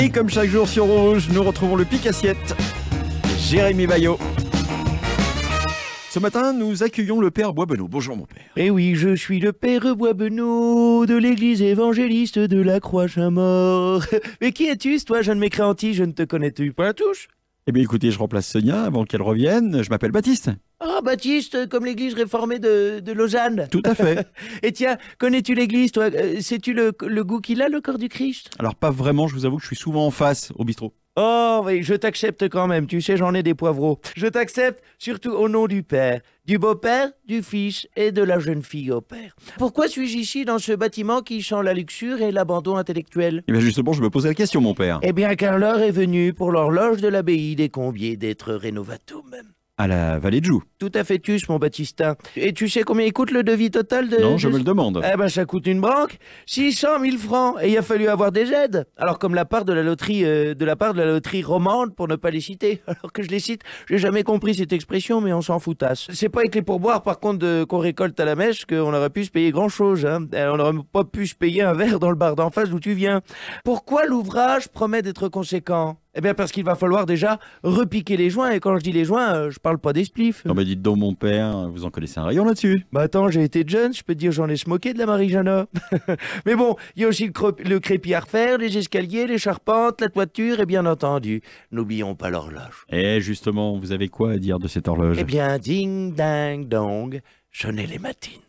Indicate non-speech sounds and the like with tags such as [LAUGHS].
Et comme chaque jour sur Rouge, nous retrouvons le pic assiette. Jérémy Bayot. Ce matin, nous accueillons le père Boisbenot. Bonjour mon père. Eh oui, je suis le père Boisbenot de l'église évangéliste de la croix mort. [LAUGHS] Mais qui es-tu, toi, jeune mécréanti Je ne te connais-tu pas, touche Eh bien écoutez, je remplace Sonia avant qu'elle revienne. Je m'appelle Baptiste. Ah, Baptiste, comme l'église réformée de, Lausanne. Tout à fait. [LAUGHS] Et tiens, connais-tu l'église, toi euh, Sais-tu le, goût qu'il a, le corps du Christ Alors, pas vraiment, je vous avoue que je suis souvent en face au bistrot. Oh, oui, je t'accepte quand même, tu sais, j'en ai des poivreaux. Je t'accepte surtout au nom du Père, du beau-père, du fils et de la jeune fille au père. Pourquoi suis-je ici dans ce bâtiment qui sent la luxure et l'abandon intellectuel Eh bien, justement, je me posais la question, mon père. Eh bien, car l'heure est venue pour l'horloge de l'abbaye des Combiers d'être rénovatum à la vallée de Joux. Tout à fait tu, mon Baptista. Et tu sais combien il coûte le devis total de... Non, je me le demande. Eh ben, ça coûte une banque. 600 000 francs. Et il a fallu avoir des aides. Alors, comme la part de la loterie, euh, de la part de la loterie romande, pour ne pas les citer. [LAUGHS] Alors que je les cite, j'ai jamais compris cette expression, mais on s'en foutasse. C'est pas avec les pourboires, par contre, qu'on récolte à la mèche qu'on aurait pu se payer grand chose, hein. On n'aurait pas pu se payer un verre dans le bar d'en face d'où tu viens. Pourquoi l'ouvrage promet d'être conséquent? Eh bien, parce qu'il va falloir déjà repiquer les joints. Et quand je dis les joints, euh, je parle pas des spliffs. Non, mais dites donc, mon père, vous en connaissez un rayon là-dessus. Bah attends, j'ai été jeune, je peux te dire, j'en ai smoké de la marie [LAUGHS] mais bon, il y a aussi le, crépi à refaire, les escaliers, les charpentes, la toiture, et bien entendu, n'oublions pas l'horloge. Eh justement, vous avez quoi à dire de cette horloge Eh bien, ding, ding, dong, n'ai les matines.